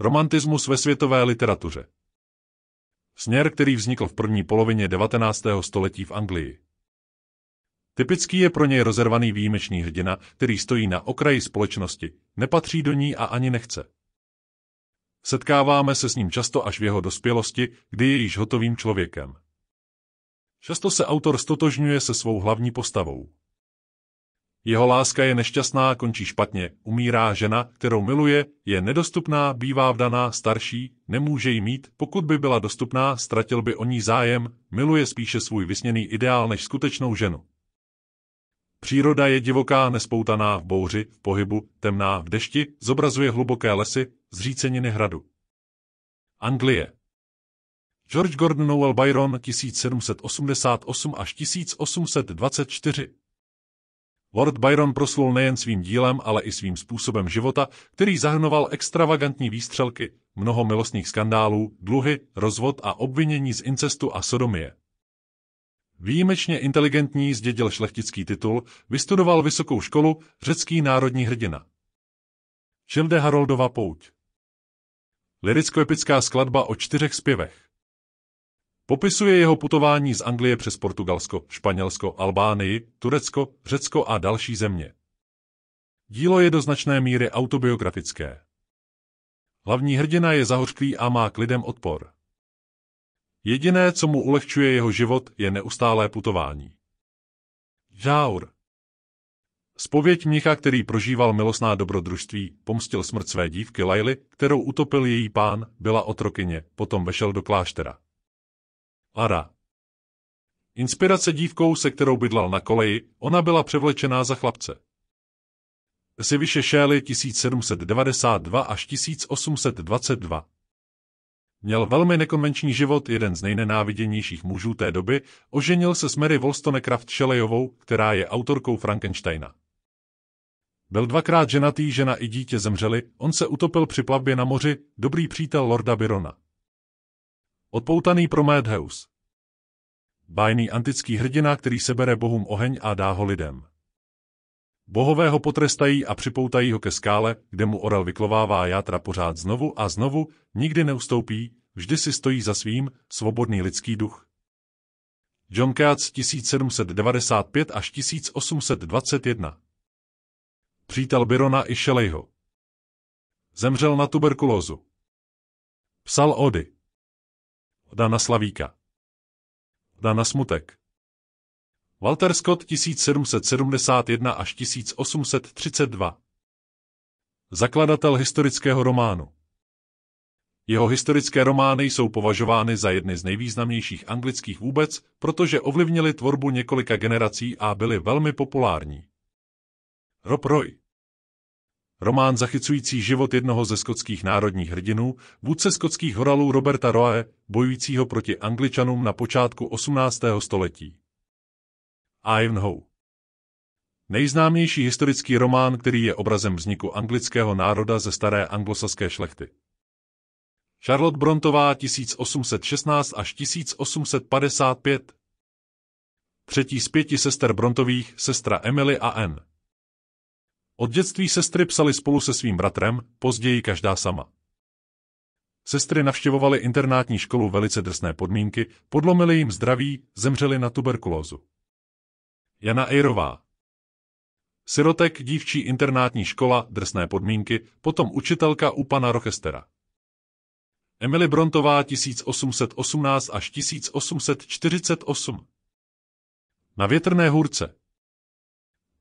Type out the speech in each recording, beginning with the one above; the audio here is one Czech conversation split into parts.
Romantismus ve světové literatuře Směr, který vznikl v první polovině 19. století v Anglii. Typický je pro něj rozervaný výjimečný hrdina, který stojí na okraji společnosti, nepatří do ní a ani nechce. Setkáváme se s ním často až v jeho dospělosti, kdy je již hotovým člověkem. Často se autor stotožňuje se svou hlavní postavou. Jeho láska je nešťastná, končí špatně, umírá žena, kterou miluje, je nedostupná, bývá vdaná, starší, nemůže ji mít, pokud by byla dostupná, ztratil by o ní zájem, miluje spíše svůj vysněný ideál než skutečnou ženu. Příroda je divoká, nespoutaná v bouři, v pohybu, temná v dešti, zobrazuje hluboké lesy, zříceniny hradu. Anglie George Gordon Noel Byron 1788 až 1824 Lord Byron proslul nejen svým dílem, ale i svým způsobem života, který zahrnoval extravagantní výstřelky, mnoho milostných skandálů, dluhy, rozvod a obvinění z incestu a sodomie. Výjimečně inteligentní zdědil šlechtický titul, vystudoval vysokou školu, řecký národní hrdina. Žilde Haroldova pouť Liricko-epická skladba o čtyřech zpěvech Popisuje jeho putování z Anglie přes Portugalsko, Španělsko, Albánii, Turecko, Řecko a další země. Dílo je do značné míry autobiografické. Hlavní hrdina je zahořklý a má k lidem odpor. Jediné, co mu ulehčuje jeho život, je neustálé putování. Žaur. Spověď mnicha, který prožíval milosná dobrodružství, pomstil smrt své dívky Laily, kterou utopil její pán, byla otrokyně, potom vešel do kláštera. Lara. Inspirace dívkou, se kterou bydlal na koleji, ona byla převlečená za chlapce. Si vyšešéli 1792 až 1822. Měl velmi nekonvenční život, jeden z nejnenáviděnějších mužů té doby, oženil se s Mary Wollstonecraft Shelleyovou, která je autorkou Frankensteina. Byl dvakrát ženatý, žena i dítě zemřeli, on se utopil při plavbě na moři, dobrý přítel Lorda Byrona. Odpoutaný Prometheus. Bájný antický hrdina, který sebere bohům oheň a dá ho lidem. Bohové ho potrestají a připoutají ho ke skále, kde mu orel vyklovává játra pořád znovu a znovu, nikdy neustoupí, vždy si stojí za svým, svobodný lidský duch. John Keats 1795 až 1821 Přítel Byrona i Shelleyho Zemřel na tuberkulózu. Psal ody. Dana Slavíka. Dana Smutek. Walter Scott 1771 až 1832. Zakladatel historického románu. Jeho historické romány jsou považovány za jedny z nejvýznamnějších anglických vůbec, protože ovlivnili tvorbu několika generací a byly velmi populární. Rob Roy Román zachycující život jednoho ze skotských národních hrdinů, vůdce skotských horalů Roberta Roe, bojujícího proti angličanům na počátku 18. století. Ivanhoe Nejznámější historický román, který je obrazem vzniku anglického národa ze staré anglosaské šlechty. Charlotte Brontová 1816 až 1855 Třetí z pěti sester Brontových, sestra Emily a Anne. Od dětství sestry psaly spolu se svým bratrem, později každá sama. Sestry navštěvovaly internátní školu velice drsné podmínky, podlomily jim zdraví, zemřely na tuberkulózu. Jana Ejrová Sirotek, dívčí internátní škola, drsné podmínky, potom učitelka u pana Rochestera. Emily Brontová 1818 až 1848 Na větrné hůrce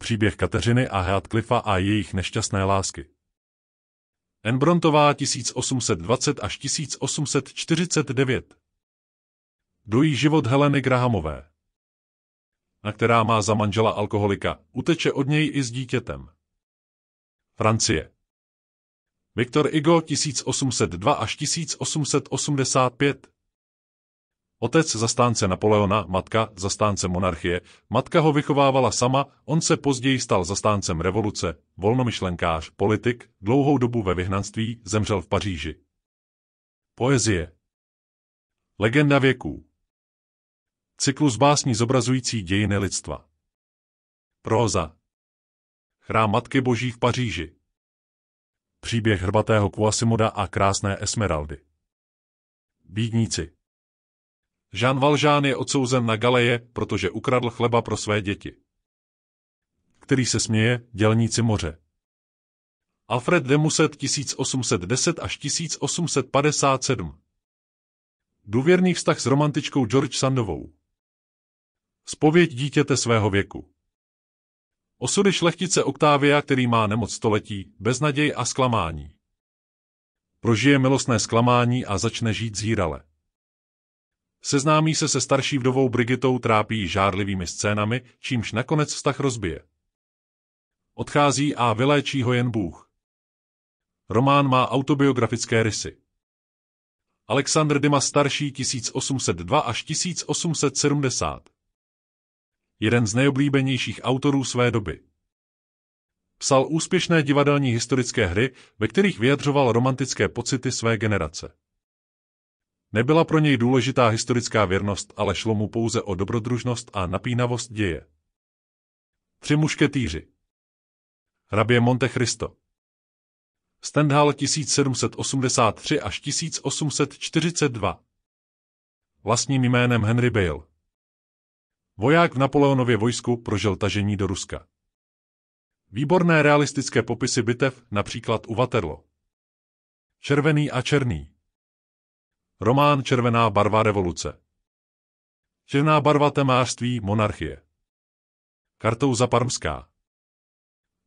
Příběh Kateřiny a Heathcliffa a jejich nešťastné lásky. Enbrontová 1820 až 1849 Dojí život Heleny Grahamové, na která má za manžela alkoholika, uteče od něj i s dítětem. Francie Viktor Igo 1802 až 1885 Otec zastánce Napoleona, matka zastánce monarchie, matka ho vychovávala sama, on se později stal zastáncem revoluce, volnomyšlenkář, politik, dlouhou dobu ve vyhnanství, zemřel v Paříži. Poezie Legenda věků Cyklus básní zobrazující dějiny lidstva Proza. Chrám Matky Boží v Paříži Příběh hrbatého Kuasimoda a krásné Esmeraldy Bídníci Jean Valjean je odsouzen na galeje, protože ukradl chleba pro své děti. Který se směje, dělníci moře. Alfred de Musset 1810 až 1857 Důvěrný vztah s romantičkou George Sandovou Spověď dítěte svého věku Osudy šlechtice Octavia, který má nemoc století, beznaděj a zklamání. Prožije milostné zklamání a začne žít zírale. Seznámí se se starší vdovou Brigitou trápí žárlivými scénami, čímž nakonec vztah rozbije. Odchází a vyléčí ho jen Bůh. Román má autobiografické rysy. Alexandr Dima starší 1802 až 1870. Jeden z nejoblíbenějších autorů své doby. Psal úspěšné divadelní historické hry, ve kterých vyjadřoval romantické pocity své generace. Nebyla pro něj důležitá historická věrnost, ale šlo mu pouze o dobrodružnost a napínavost děje. Tři mušketýři Hrabě Monte Cristo Stendhal 1783 až 1842 Vlastním jménem Henry Bale Voják v Napoleonově vojsku prožil tažení do Ruska. Výborné realistické popisy bitev, například u Waterloo. Červený a černý. Román Červená barva revoluce. Červená barva temářství monarchie. Kartou parmská.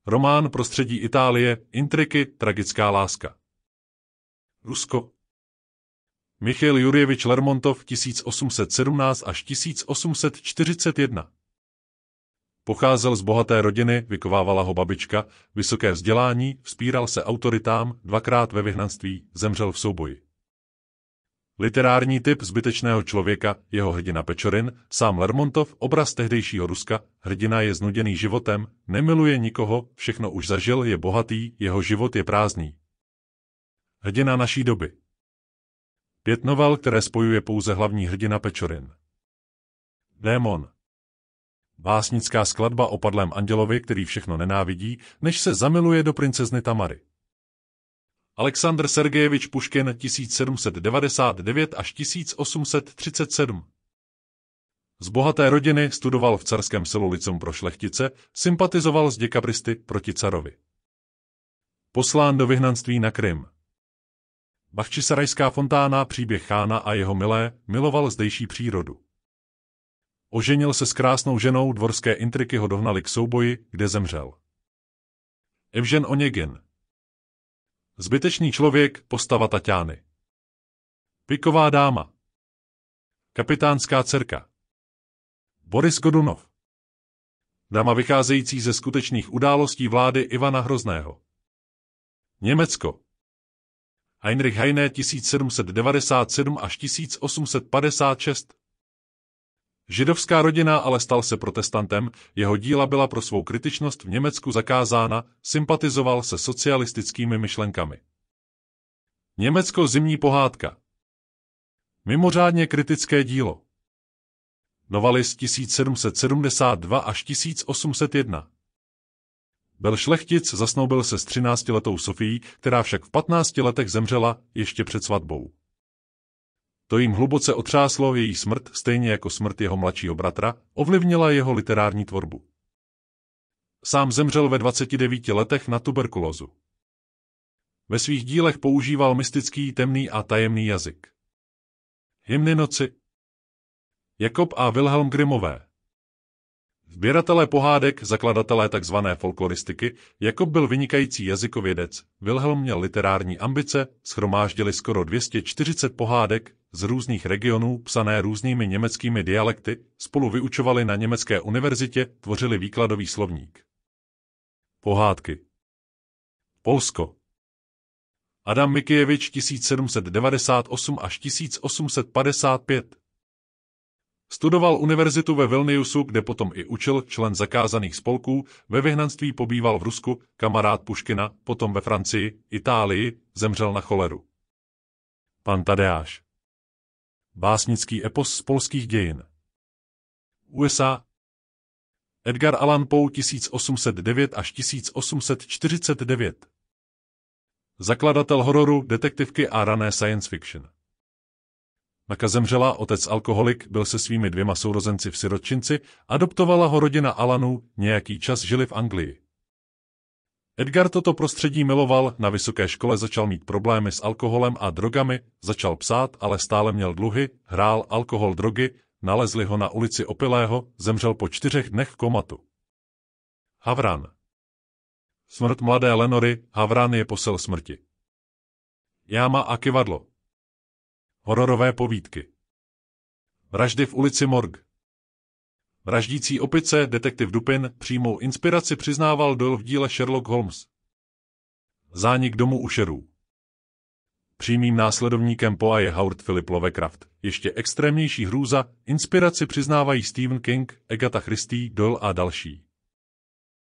Román prostředí Itálie, intriky, tragická láska. Rusko. Michail Jurjevič Lermontov 1817 až 1841. Pocházel z bohaté rodiny, vykovávala ho babička, vysoké vzdělání, vzpíral se autoritám, dvakrát ve vyhnanství, zemřel v souboji. Literární typ zbytečného člověka, jeho hrdina Pečorin, sám Lermontov, obraz tehdejšího Ruska, hrdina je znuděný životem, nemiluje nikoho, všechno už zažil, je bohatý, jeho život je prázdný. Hrdina naší doby. Pět novel, které spojuje pouze hlavní hrdina Pečorin. Démon. Básnická skladba o padlém andělovi, který všechno nenávidí, než se zamiluje do princezny Tamary. Aleksandr Sergejevič Puškin 1799 až 1837. Z bohaté rodiny studoval v carském selu Licum pro šlechtice, sympatizoval s děkabristy proti carovi. Poslán do vyhnanství na Krym. Bachčisarajská fontána příběh chána a jeho milé miloval zdejší přírodu. Oženil se s krásnou ženou, dvorské intriky ho dohnali k souboji, kde zemřel. Evžen Oněgin Zbytečný člověk, postava Tatiany. Piková dáma. Kapitánská dcerka. Boris Godunov. dáma vycházející ze skutečných událostí vlády Ivana Hrozného. Německo. Heinrich Heine 1797 až 1856 Židovská rodina ale stal se protestantem, jeho díla byla pro svou kritičnost v Německu zakázána, sympatizoval se socialistickými myšlenkami. Německo zimní pohádka Mimořádně kritické dílo Novalis 1772 až 1801 byl šlechtic, zasnoubil se s 13-letou Sofií, která však v 15 letech zemřela ještě před svatbou. To jim hluboce otřáslo její smrt, stejně jako smrt jeho mladšího bratra, ovlivnila jeho literární tvorbu. Sám zemřel ve 29 letech na tuberkulózu. Ve svých dílech používal mystický, temný a tajemný jazyk. Hymny noci Jakob a Wilhelm Grimové Sběratelé pohádek, zakladatelé tzv. folkloristiky, Jakob byl vynikající jazykovědec, Wilhelm měl literární ambice, schromáždili skoro 240 pohádek, z různých regionů, psané různými německými dialekty, spolu vyučovali na německé univerzitě, tvořili výkladový slovník. Pohádky Polsko Adam Mikijevič 1798 až 1855 Studoval univerzitu ve Vilniusu, kde potom i učil člen zakázaných spolků, ve vyhnanství pobýval v Rusku, kamarád Puškina, potom ve Francii, Itálii, zemřel na choleru. Pan Tadeáš Básnický epos z polských dějin. USA Edgar Allan Poe 1809 až 1849 Zakladatel hororu, detektivky a rané science fiction. Maka zemřela, otec alkoholik, byl se svými dvěma sourozenci v Siročinci, adoptovala ho rodina Alanů, nějaký čas žili v Anglii. Edgar toto prostředí miloval, na vysoké škole začal mít problémy s alkoholem a drogami, začal psát, ale stále měl dluhy, hrál alkohol drogy, nalezli ho na ulici Opilého, zemřel po čtyřech dnech komatu. Havran Smrt mladé Lenory, Havran je posel smrti. Jáma a kivadlo Hororové povídky Vraždy v ulici Morg Vraždící opice detektiv Dupin přímou inspiraci přiznával dol v díle Sherlock Holmes. Zánik domu u Sherů Přímým následovníkem Poa je Howard Philip Lovecraft. Ještě extrémnější hrůza, inspiraci přiznávají Stephen King, Agatha Christie, Doyle a další.